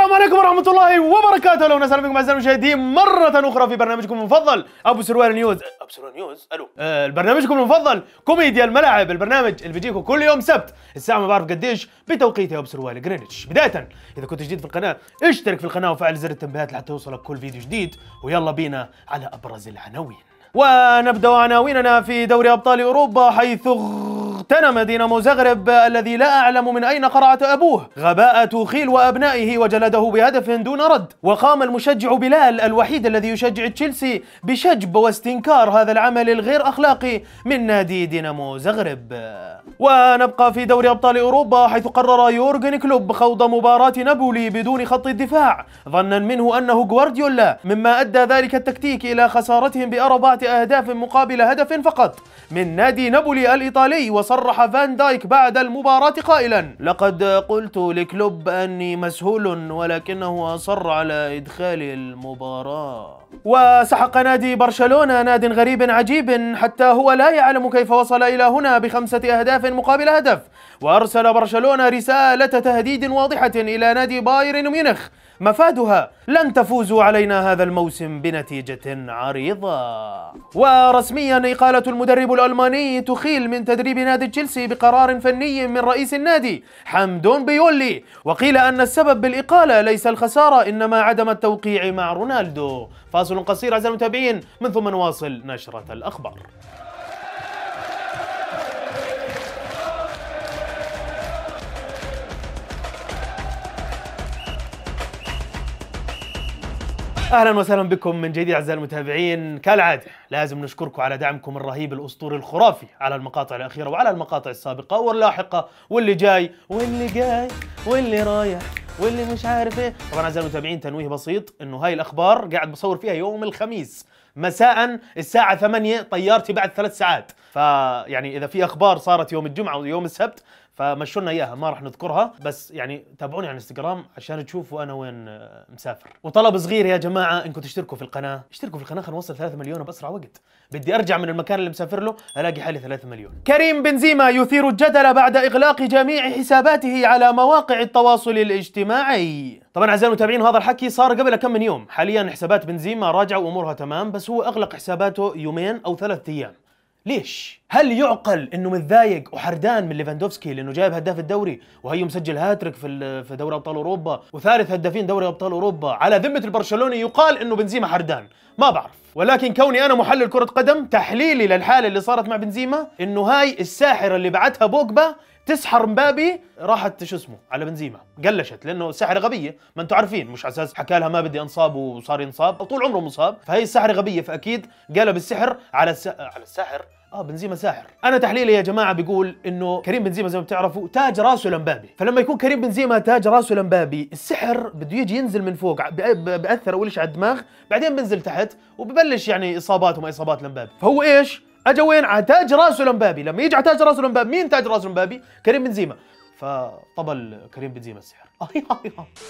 السلام عليكم ورحمة الله وبركاته، أهلا وسهلا بكم أعزائي المشاهدين مرة أخرى في برنامجكم المفضل أبو سروال نيوز، أبو سروال نيوز، ألو، آه برنامجكم المفضل كوميديا الملاعب، البرنامج اللي بيجيكم كل يوم سبت، الساعة ما بعرف قديش بتوقيت أبو سروال جرينتش، بداية إذا كنت جديد في القناة اشترك في القناة وفعل زر التنبيهات لحتى يوصلك كل فيديو جديد، ويلا بينا على أبرز العناوين. ونبدأ عناويننا في دوري أبطال أوروبا حيث اغتنم دينامو زغرب الذي لا أعلم من أين قرعت أبوه غباء توخيل وأبنائه وجلده بهدف دون رد وقام المشجع بلال الوحيد الذي يشجع تشيلسي بشجب واستنكار هذا العمل الغير أخلاقي من نادي دينامو زغرب ونبقى في دوري أبطال أوروبا حيث قرر يورغن كلوب خوض مباراة نابولي بدون خط الدفاع ظنا منه أنه غوارديولا مما أدى ذلك التكتيك إلى خسارتهم بأربعة أهداف مقابل هدف فقط من نادي نابولي الإيطالي وصرح فان دايك بعد المباراة قائلا لقد قلت لكلوب أني مسهول ولكنه أصر على إدخال المباراة وسحق نادي برشلونة ناد غريب عجيب حتى هو لا يعلم كيف وصل إلى هنا بخمسة أهداف مقابل هدف وأرسل برشلونة رسالة تهديد واضحة إلى نادي بايرن ميونخ مفادها لن تفوزوا علينا هذا الموسم بنتيجة عريضة ورسميا إقالة المدرب الألماني تخيل من تدريب نادي تشيلسي بقرار فني من رئيس النادي حمدون بيولي وقيل أن السبب بالإقالة ليس الخسارة إنما عدم التوقيع مع رونالدو فاصل قصير أعزائي المتابعين من ثم نواصل نشرة الأخبار اهلا وسهلا بكم من جديد اعزائي المتابعين كالعاده لازم نشكركم على دعمكم الرهيب الاسطوري الخرافي على المقاطع الاخيره وعلى المقاطع السابقه واللاحقه واللي جاي واللي جاي واللي رايح واللي مش عارف ايه طبعا اعزائي المتابعين تنويه بسيط انه هاي الاخبار قاعد بصور فيها يوم الخميس مساء الساعة 8 طيارتي بعد ثلاث ساعات فيعني اذا في اخبار صارت يوم الجمعه ويوم السبت فمشوا لنا اياها ما راح نذكرها بس يعني تابعوني على الانستغرام عشان تشوفوا انا وين آه، مسافر وطلب صغير يا جماعه انكم تشتركوا في القناه اشتركوا في القناه خلينا نوصل 3 مليون باسرع وقت بدي ارجع من المكان اللي مسافر له الاقي حالي 3 مليون كريم بنزيما يثير الجدل بعد اغلاق جميع حساباته على مواقع التواصل الاجتماعي طبعا اعزائي المتابعين هذا الحكي صار قبل كم من يوم حاليا حسابات بنزيما راجعه وامورها تمام بس هو اغلق حساباته يومين او ثلاث ايام ليش؟ هل يعقل انه متضايق وحردان من ليفاندوفسكي لانه جايب هداف الدوري وهي مسجل هاتريك في في دوري ابطال اوروبا وثالث هدافين دوري ابطال اوروبا على ذمه البرشلوني يقال انه بنزيما حردان ما بعرف ولكن كوني انا محلل كره قدم تحليلي للحاله اللي صارت مع بنزيما انه هاي الساحره اللي بعتها بوجبا تسحر مبابي راحت شو اسمه على بنزيما قلشت لانه سحر غبيه ما انتم عارفين مش على اساس حكى لها ما بدي انصاب وصار ينصاب طول عمره مصاب فهي السحر غبيه فاكيد قلب السحر على الس... على الساحر اه بنزيما ساحر انا تحليلي يا جماعه بيقول انه كريم بنزيما زي ما بتعرفوا تاج راسه لمبابي فلما يكون كريم بنزيما تاج راسه لمبابي السحر بده يجي ينزل من فوق بأثر اول شيء على الدماغ بعدين بنزل تحت وببلش يعني اصابات وما اصابات لمبابي فهو ايش اجى وين على تاج راس لمبابي لما يجي على تاج راس لمبابي مين تاج راس لمبابي؟ كريم بنزيما فطبل كريم بنزيما السحر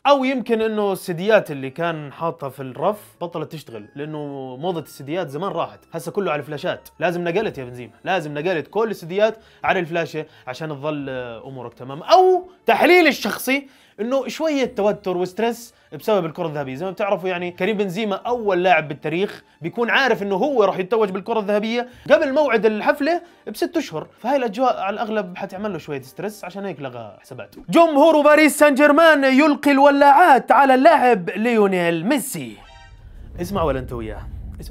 او يمكن انه السديات اللي كان حاطها في الرف بطلت تشتغل لانه موضه السديات زمان راحت هسه كله على الفلاشات لازم نقلت يا بنزيما لازم نقلت كل السديات على الفلاشه عشان تظل امورك تمام او تحليل الشخصي انه شويه توتر وستريس بسبب الكره الذهبيه زي ما بتعرفوا يعني كريم بنزيما اول لاعب بالتاريخ بيكون عارف انه هو راح يتوج بالكره الذهبيه قبل موعد الحفله بست اشهر فهي الاجواء على الاغلب حتعمل له شويه ستريس عشان هيك لغى حساباته جمهور باريس سان جيرمان يلقي الولاعات على اللاعب ليونيل ميسي اسمع ولا انت وياه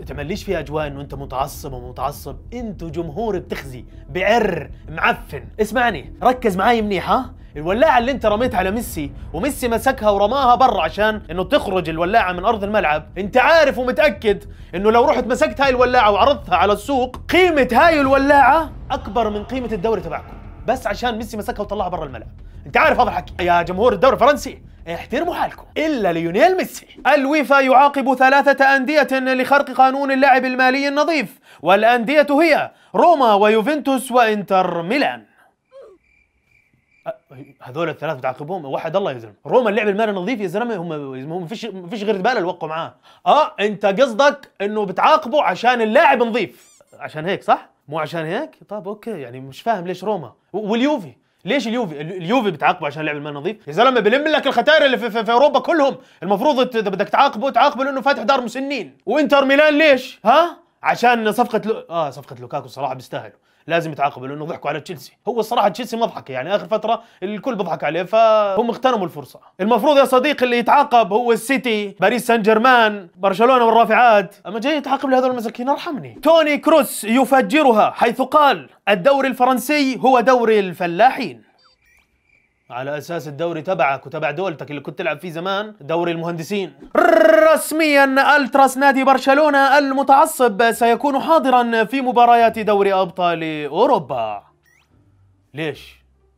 تعمل ليش في اجواء انه انت متعصب ومتعصب انتوا جمهور بتخزي بعر معفن اسمعني ركز معي منيح ها الولاعه اللي انت رميتها على ميسي وميسي مسكها ورماها برا عشان انه تخرج الولاعه من ارض الملعب انت عارف ومتاكد انه لو رحت مسكت هاي الولاعه وعرضتها على السوق قيمه هاي الولاعه اكبر من قيمه الدوري تبعكم بس عشان ميسي مسكها وطلعها برا الملعب انت عارف هذا الحكي يا جمهور الدوري الفرنسي احترموا حالكم الا ليونيل ميسي الويفا يعاقب ثلاثة أندية لخرق قانون اللعب المالي النظيف والأندية هي روما ويوفنتوس وإنتر ميلان هذول الثلاث بتعاقبهم واحد الله يا زلمه روما اللعب المالي نظيف يا زلمه هم ما فيش ما فيش غير دباله اللي وقعوا معاه اه انت قصدك انه بتعاقبه عشان اللاعب نظيف عشان هيك صح مو عشان هيك طيب اوكي يعني مش فاهم ليش روما واليوفي ليش اليوفي اليوفي بتعاقبه عشان لعب المال نظيف يا زلمه بلم لك الختائر اللي في, في, في اوروبا كلهم المفروض اذا بدك تعاقبه تعاقبه لانه فاتح دار مسنين وانتر ميلان ليش ها عشان صفقه لو... اه صفقه لوكاكو صراحه بيستاهلوا لازم يتعاقبوا لانه ضحكوا على تشيلسي هو الصراحه تشيلسي مضحك يعني اخر فتره الكل بضحك عليه فهم اغتنموا الفرصه المفروض يا صديقي اللي يتعاقب هو السيتي باريس سان جيرمان برشلونه والرافعات اما جاي يتعاقب لهذول المساكين ارحمني توني كروس يفجرها حيث قال الدوري الفرنسي هو دوري الفلاحين على اساس الدوري تبعك وتبع دولتك اللي كنت تلعب فيه زمان دوري المهندسين رسميا التراس نادي برشلونه المتعصب سيكون حاضرا في مباريات دوري ابطال اوروبا ليش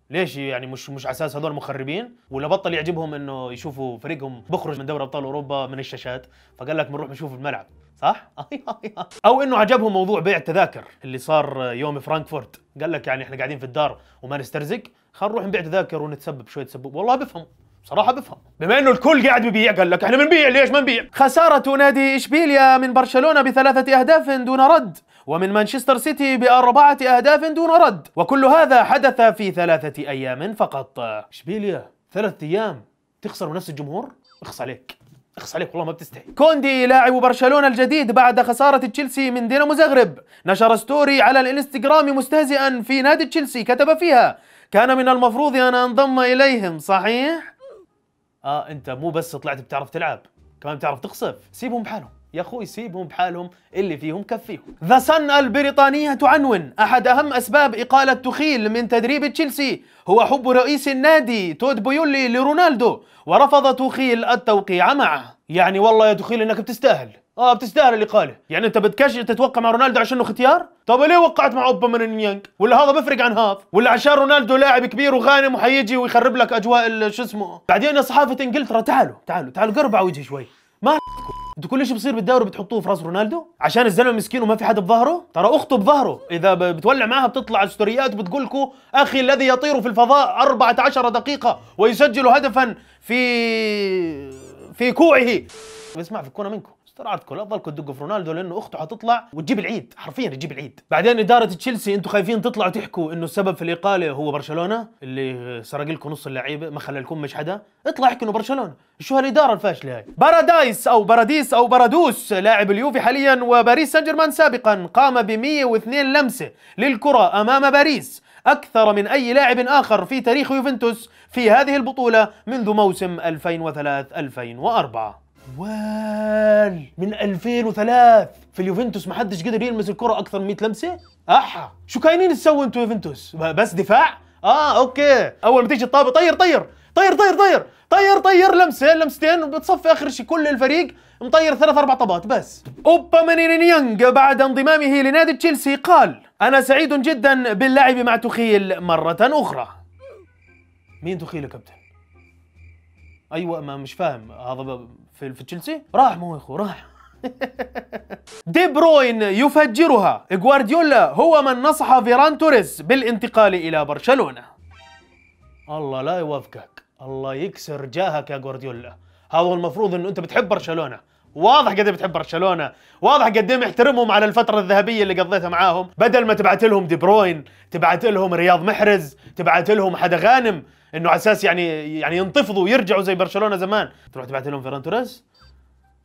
ليش يعني مش مش على اساس هذول مخربين ولا بطل يعجبهم انه يشوفوا فريقهم بخرج من دوري ابطال اوروبا من الشاشات فقال لك بنروح نشوف الملعب صح؟ او انه عجبه موضوع بيع التذاكر اللي صار يوم فرانكفورت قال لك يعني احنا قاعدين في الدار وما نسترزق خلينا نروح نبيع تذاكر ونتسبب شويه تسبب والله بفهم صراحة بفهم بما انه الكل قاعد ببيع قال لك احنا بنبيع ليش ما نبيع خسارة نادي اشبيليا من برشلونة بثلاثة اهداف دون رد ومن مانشستر سيتي بأربعة أهداف دون رد وكل هذا حدث في ثلاثة أيام فقط إشبيليا ثلاثة أيام تخسر من نفس الجمهور؟ اخس عليك اخص عليك والله ما بتستحي كوندي لاعب برشلونة الجديد بعد خسارة تشيلسي من دينامو زغرب نشر ستوري على الانستغرام مستهزئا في نادي تشيلسي كتب فيها كان من المفروض أن أنضم إليهم صحيح؟ آه أنت مو بس طلعت بتعرف تلعب كمان بتعرف تقصف سيبهم بحالهم يا اخوي سيبهم بحالهم اللي فيهم كفيهم ذا سن البريطانية تعنون أحد أهم أسباب إقالة تخيل من تدريب تشيلسي هو حب رئيس النادي تود بيولي لرونالدو ورفض تخيل التوقيع معه يعني والله يا تخيل إنك بتستاهل اه بتستاهل الاقاله، يعني انت بدكش تتوقع مع رونالدو عشانه اختيار؟ طب ليه وقعت مع اوبا من نيانج؟ ولا هذا بفرق عن هذا؟ ولا عشان رونالدو لاعب كبير وغانم وحيجي ويخرب لك اجواء شو اسمه؟ بعدين صحافه انجلترا تعالوا تعالوا تعالوا قربوا على وجهي شوي، ما انتوا كل شيء بصير بالدوري بتحطوه في راس رونالدو عشان الزلمه مسكين وما في حد بظهره ترى اخته بظهره اذا بتولع معها بتطلع ستوريات بتقول لكم اخي الذي يطير في الفضاء 14 دقيقه ويسجل هدفا في في كوعه بسمع فكونا منكم استراحت كلها ضلكم تدقوا في رونالدو لانه اخته حتطلع وتجيب العيد حرفيا تجيب العيد بعدين اداره تشيلسي انتم خايفين تطلعوا تحكوا انه السبب في الاقاله هو برشلونه اللي سرق لكم نص اللعيبه ما خلى لكم مش حدا اطلع احكي انه برشلونه شو هالاداره الفاشله هاي بارادايس او باراديس او بارادوس لاعب اليوفي حاليا وباريس سان جيرمان سابقا قام ب 102 لمسه للكره امام باريس أكثر من أي لاعب آخر في تاريخ يوفنتوس في هذه البطولة منذ موسم 2003-2004 وال من 2003 في اليوفنتوس ما حدش قدر يلمس الكره اكثر من 100 لمسه احا شو كاينين تسووا انتوا يوفنتوس بس دفاع اه اوكي اول ما تيجي الطابه طير طير طير طير طير طير طير لمسه لمستين وبتصفي اخر شيء كل الفريق مطير ثلاث اربع طابات بس اوبا مانينيانج بعد انضمامه لنادي تشيلسي قال انا سعيد جدا باللعب مع تخيل مره اخرى مين تخيل يا كابتن ايوه ما مش فاهم هذا في, في تشيلسي راح مو اخو راح دي بروين يفجرها غوارديولا هو من نصح فيران توريس بالانتقال إلى برشلونة الله لا يوفقك الله يكسر جاهك يا غوارديولا هذا المفروض انه انت بتحب برشلونه واضح قد إيه بتحب برشلونه واضح قد ايه محترمهم على الفتره الذهبيه اللي قضيتها معاهم بدل ما تبعت لهم دي بروين تبعت لهم رياض محرز تبعت لهم حدا غانم انه على اساس يعني يعني ينتفضوا ويرجعوا زي برشلونه زمان تروح تبعت لهم فيران توريس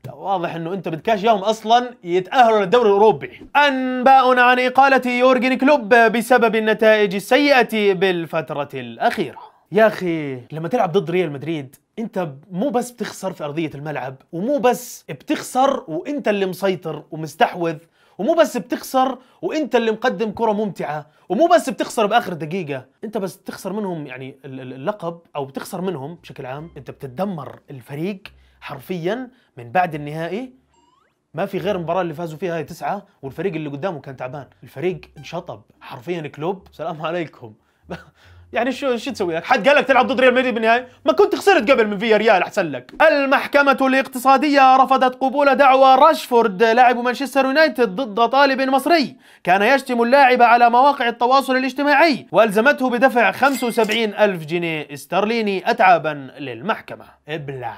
لا واضح انه انت بدكاش اياهم اصلا يتاهلوا للدوري الاوروبي. انباء عن اقاله يورجن كلوب بسبب النتائج السيئه بالفتره الاخيره. يا اخي لما تلعب ضد ريال مدريد انت مو بس بتخسر في ارضيه الملعب ومو بس بتخسر وانت اللي مسيطر ومستحوذ ومو بس بتخسر وانت اللي مقدم كره ممتعه ومو بس بتخسر باخر دقيقه انت بس بتخسر منهم يعني اللقب او بتخسر منهم بشكل عام انت بتدمر الفريق حرفيا من بعد النهائي ما في غير المباراه اللي فازوا فيها هاي تسعه والفريق اللي قدامه كان تعبان الفريق انشطب حرفيا كلوب سلام عليكم يعني شو شو تسوي لك؟ حد قال لك تلعب ضد ريال مدريد بالنهايه؟ ما كنت خسرت قبل من فيا ريال احسن لك. المحكمة الاقتصادية رفضت قبول دعوى راشفورد لاعب مانشستر يونايتد ضد طالب مصري، كان يشتم اللاعب على مواقع التواصل الاجتماعي، والزمته بدفع 75 ألف جنيه استرليني أتعابا للمحكمة. ابلع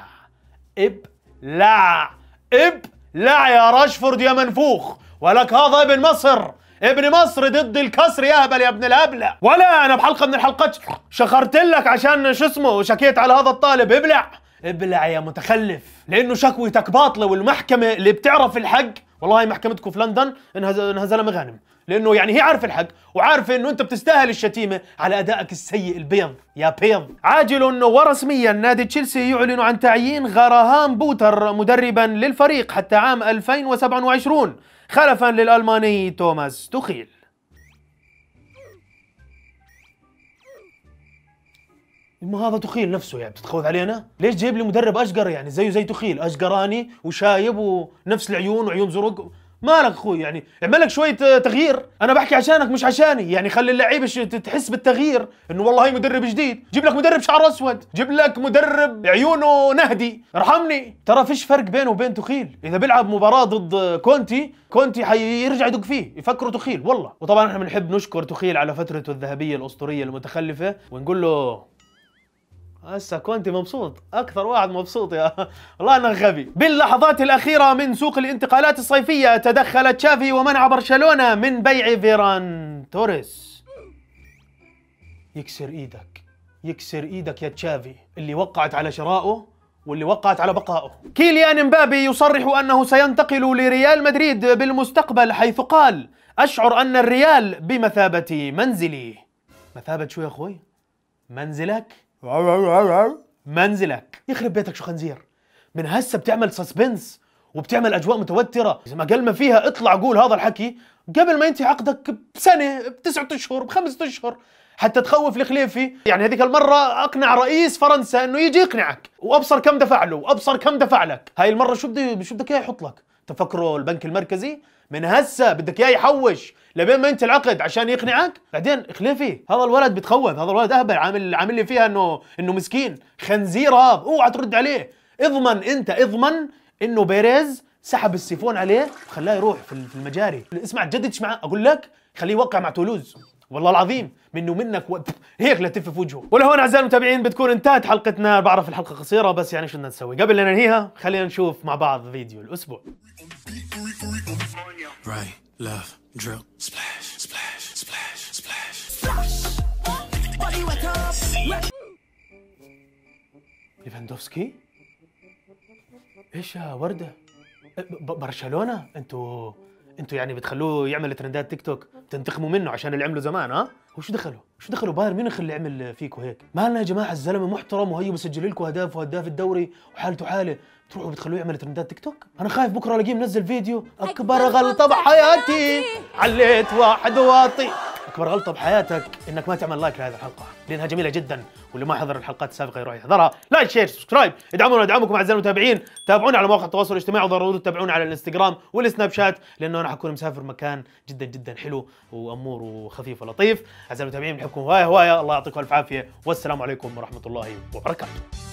ابلع ابلع يا راشفورد يا منفوخ ولك هذا ابن مصر ابن مصر ضد الكسر يا هبل يا ابن الهبله ولا انا بحلقه من الحلقات شخرت لك عشان شو اسمه شكيت على هذا الطالب ابلع ابلع يا متخلف لانه شكوتك باطله والمحكمه اللي بتعرف الحق والله محكمتكم في لندن انها انها زلمه غانم لانه يعني هي عارفه الحق وعارفه انه انت بتستاهل الشتيمه على ادائك السيء البيض يا بيض عاجل انه ورسميا نادي تشيلسي يعلن عن تعيين غراهام بوتر مدربا للفريق حتى عام 2027 خلفا للألماني توماس توخيل ما هذا تخيل نفسه يعني بتتخوث علينا؟ ليش جايب لي مدرب اشقر يعني زيه زي تخيل اشقراني وشايب ونفس العيون وعيون زرق مالك اخوي يعني اعمل لك شويه آه، تغيير انا بحكي عشانك مش عشاني يعني خلي اللعيبه تحس بالتغيير انه والله هي مدرب جديد جيب لك مدرب شعر اسود جيب لك مدرب عيونه نهدي ارحمني ترى فيش فرق بينه وبين تخيل اذا بيلعب مباراه ضد آه، كونتي كونتي حيرجع يدق فيه يفكروا تخيل والله وطبعا احنا بنحب نشكر تخيل على فترته الذهبيه الاسطوريه المتخلفه ونقول له هسه كونتي مبسوط اكثر واحد مبسوط يا والله انك غبي باللحظات الاخيره من سوق الانتقالات الصيفيه تدخل تشافي ومنع برشلونه من بيع فيران توريس يكسر ايدك يكسر ايدك يا تشافي اللي وقعت على شرائه واللي وقعت على بقائه كيليان مبابي يصرح انه سينتقل لريال مدريد بالمستقبل حيث قال اشعر ان الريال بمثابه منزلي مثابه شو يا اخوي منزلك منزلك يخرب بيتك شو خنزير من هسه بتعمل سسبنس وبتعمل اجواء متوتره اذا ما قال ما فيها اطلع قول هذا الحكي قبل ما ينتهي عقدك بسنه بتسعة اشهر بخمسة اشهر حتى تخوف الخليفي يعني هذيك المره اقنع رئيس فرنسا انه يجي يقنعك وابصر كم دفع له وابصر كم دفع لك هاي المره شو بده شو بدك اياه يحط لك تفكروا البنك المركزي من هسه بدك اياه يحوش لبين ما انت العقد عشان يقنعك بعدين اخلفي هذا الولد بتخوف هذا الولد اهبل عامل عامل لي فيها انه انه مسكين خنزير هذا اوعى ترد عليه اضمن انت اضمن انه بيريز سحب السيفون عليه وخلاه يروح في المجاري اسمع تجددش معاه اقول لك خليه يوقع مع تولوز والله العظيم منه منك و... هيك لتف في وجهه ولهون اعزائي المتابعين بتكون انتهت حلقتنا بعرف الحلقه قصيره بس يعني شو بدنا نسوي قبل لا ننهيها خلينا نشوف مع بعض فيديو الاسبوع ليفاندوفسكي ايش يا ورده أه، برشلونه انتوا انتوا يعني بتخلوه يعمل ترندات تيك توك تنتقموا منه عشان اللي عمله زمان ها هو شو دخله شو دخله بايرن ميونخ اللي عمل فيكم هيك مالنا يا جماعه الزلمه محترم وهي بسجل لكم اهداف وهداف الدوري وحالته حاله تروحوا بتخلوه يعمل ترندات تيك توك انا خايف بكره الاقيه منزل فيديو اكبر غلطه بحياتي عليت واحد واطي اكبر غلطه بحياتك انك ما تعمل لايك لهذه الحلقه لانها جميله جدا واللي ما حضر الحلقات السابقه يروح يحضرها لايك شير سبسكرايب ادعمونا ادعمكم اعزائي المتابعين تابعونا على مواقع التواصل الاجتماعي وضروري تتابعونا على الانستغرام والسناب شات لانه انا حكون مسافر مكان جدا جدا حلو وامور وخفيف ولطيف اعزائي المتابعين بنحبكم هوايه هوايه الله يعطيكم الف عافيه والسلام عليكم ورحمه الله وبركاته